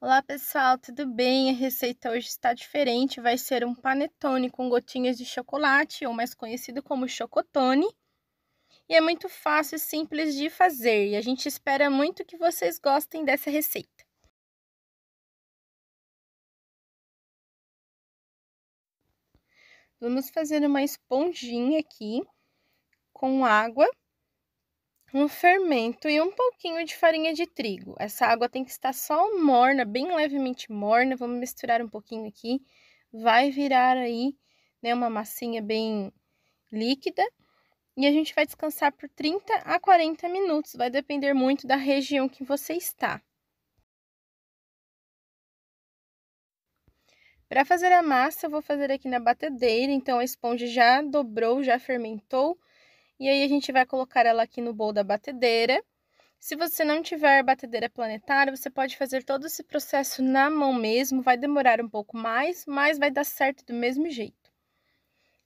Olá pessoal, tudo bem? A receita hoje está diferente, vai ser um panetone com gotinhas de chocolate, ou mais conhecido como chocotone. E é muito fácil e simples de fazer, e a gente espera muito que vocês gostem dessa receita. Vamos fazer uma esponjinha aqui com água um fermento e um pouquinho de farinha de trigo. Essa água tem que estar só morna, bem levemente morna. Vamos misturar um pouquinho aqui. Vai virar aí, né, uma massinha bem líquida. E a gente vai descansar por 30 a 40 minutos, vai depender muito da região que você está. Para fazer a massa, eu vou fazer aqui na batedeira, então a esponja já dobrou, já fermentou. E aí a gente vai colocar ela aqui no bowl da batedeira. Se você não tiver batedeira planetária, você pode fazer todo esse processo na mão mesmo, vai demorar um pouco mais, mas vai dar certo do mesmo jeito.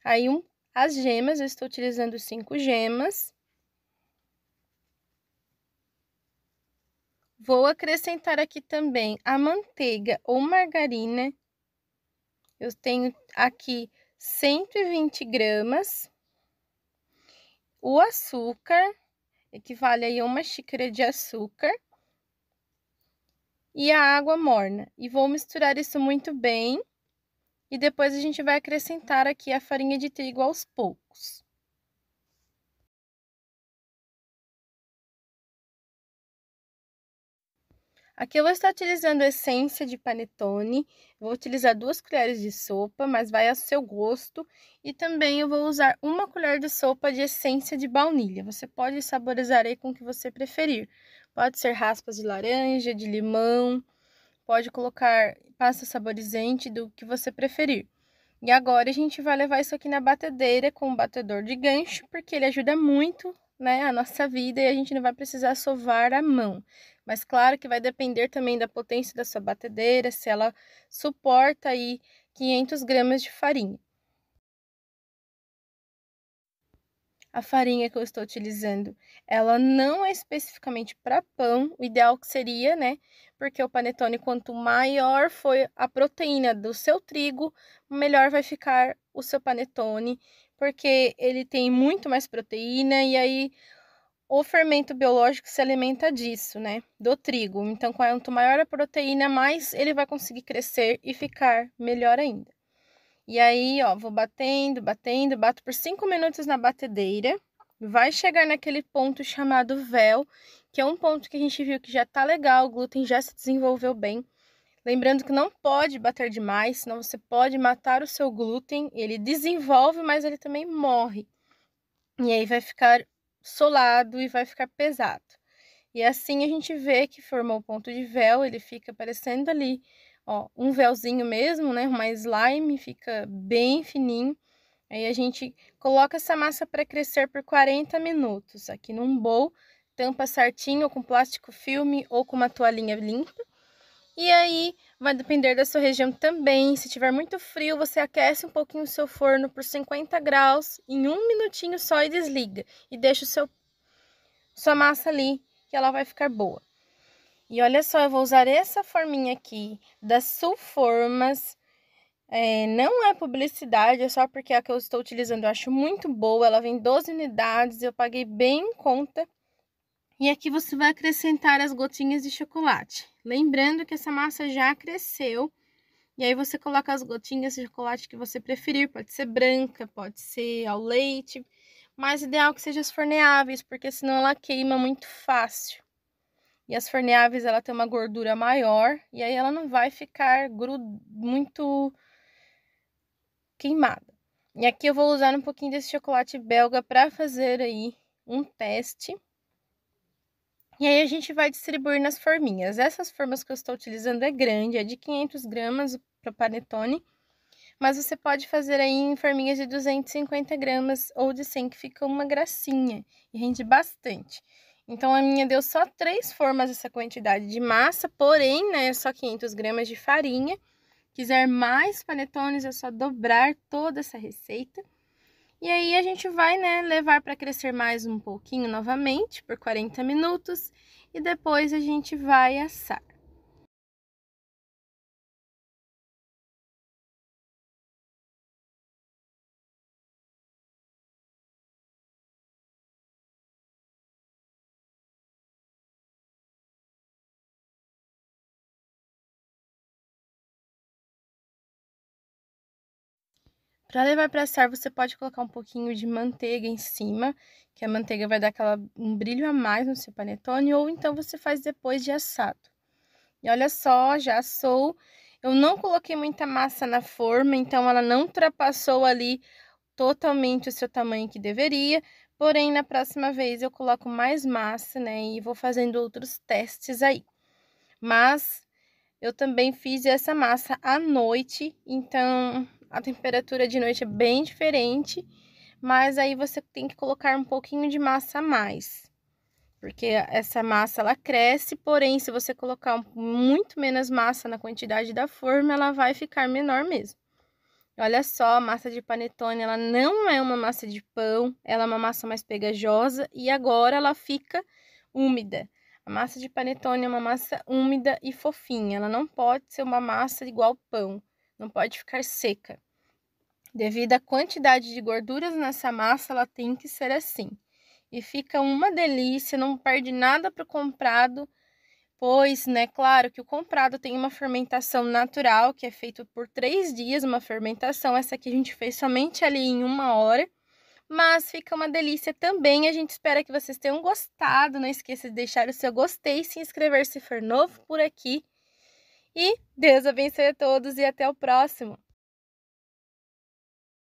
Aí um, as gemas, eu estou utilizando cinco gemas. Vou acrescentar aqui também a manteiga ou margarina. Eu tenho aqui 120 gramas o açúcar, equivale aí a uma xícara de açúcar, e a água morna. E vou misturar isso muito bem e depois a gente vai acrescentar aqui a farinha de trigo aos poucos. Aqui eu vou estar utilizando essência de panetone, vou utilizar duas colheres de sopa, mas vai ao seu gosto. E também eu vou usar uma colher de sopa de essência de baunilha, você pode saborizar aí com o que você preferir. Pode ser raspas de laranja, de limão, pode colocar pasta saborizante do que você preferir. E agora a gente vai levar isso aqui na batedeira com um batedor de gancho, porque ele ajuda muito né, a nossa vida e a gente não vai precisar sovar a mão. Mas claro que vai depender também da potência da sua batedeira, se ela suporta aí 500 gramas de farinha. A farinha que eu estou utilizando, ela não é especificamente para pão, o ideal que seria, né? Porque o panetone, quanto maior for a proteína do seu trigo, melhor vai ficar o seu panetone, porque ele tem muito mais proteína e aí o fermento biológico se alimenta disso, né? Do trigo. Então, quanto maior a proteína, mais ele vai conseguir crescer e ficar melhor ainda. E aí, ó, vou batendo, batendo, bato por 5 minutos na batedeira. Vai chegar naquele ponto chamado véu, que é um ponto que a gente viu que já tá legal, o glúten já se desenvolveu bem. Lembrando que não pode bater demais, senão você pode matar o seu glúten, ele desenvolve, mas ele também morre. E aí vai ficar solado e vai ficar pesado. E assim a gente vê que formou o ponto de véu, ele fica parecendo ali, ó, um véuzinho mesmo, né? Uma slime, fica bem fininho. Aí a gente coloca essa massa para crescer por 40 minutos aqui num bowl, tampa certinho com plástico filme ou com uma toalhinha limpa. E aí, vai depender da sua região também. Se tiver muito frio, você aquece um pouquinho o seu forno por 50 graus em um minutinho só e desliga. E deixa o seu, sua massa ali, que ela vai ficar boa. E olha só, eu vou usar essa forminha aqui da Sulformas. É, não é publicidade, é só porque é a que eu estou utilizando eu acho muito boa. Ela vem 12 unidades, eu paguei bem em conta. E aqui você vai acrescentar as gotinhas de chocolate. Lembrando que essa massa já cresceu. E aí você coloca as gotinhas de chocolate que você preferir. Pode ser branca, pode ser ao leite. Mas ideal é que seja as forneáveis, porque senão ela queima muito fácil. E as forneáveis, ela tem uma gordura maior. E aí ela não vai ficar grud... muito queimada. E aqui eu vou usar um pouquinho desse chocolate belga para fazer aí um teste. E aí a gente vai distribuir nas forminhas. Essas formas que eu estou utilizando é grande, é de 500 gramas para panetone, mas você pode fazer aí em forminhas de 250 gramas ou de 100, que fica uma gracinha e rende bastante. Então, a minha deu só três formas essa quantidade de massa, porém, né, só 500 gramas de farinha. Quiser mais panetones, é só dobrar toda essa receita. E aí a gente vai, né, levar para crescer mais um pouquinho novamente por 40 minutos e depois a gente vai assar. Para levar para assar, você pode colocar um pouquinho de manteiga em cima, que a manteiga vai dar aquela, um brilho a mais no seu panetone, ou então você faz depois de assado. E olha só, já assou. Eu não coloquei muita massa na forma, então ela não ultrapassou ali totalmente o seu tamanho que deveria. Porém, na próxima vez eu coloco mais massa, né? E vou fazendo outros testes aí. Mas eu também fiz essa massa à noite, então a temperatura de noite é bem diferente, mas aí você tem que colocar um pouquinho de massa a mais. Porque essa massa ela cresce, porém se você colocar muito menos massa na quantidade da forma, ela vai ficar menor mesmo. Olha só, a massa de panetone, ela não é uma massa de pão, ela é uma massa mais pegajosa e agora ela fica úmida. A massa de panetone é uma massa úmida e fofinha, ela não pode ser uma massa igual pão não pode ficar seca. Devido à quantidade de gorduras nessa massa, ela tem que ser assim. E fica uma delícia, não perde nada para o comprado, pois, né, claro que o comprado tem uma fermentação natural, que é feito por três dias, uma fermentação. Essa aqui a gente fez somente ali em uma hora mas fica uma delícia também. A gente espera que vocês tenham gostado. Não esqueça de deixar o seu gostei, se inscrever se for novo por aqui e Deus abençoe a todos e até o próximo!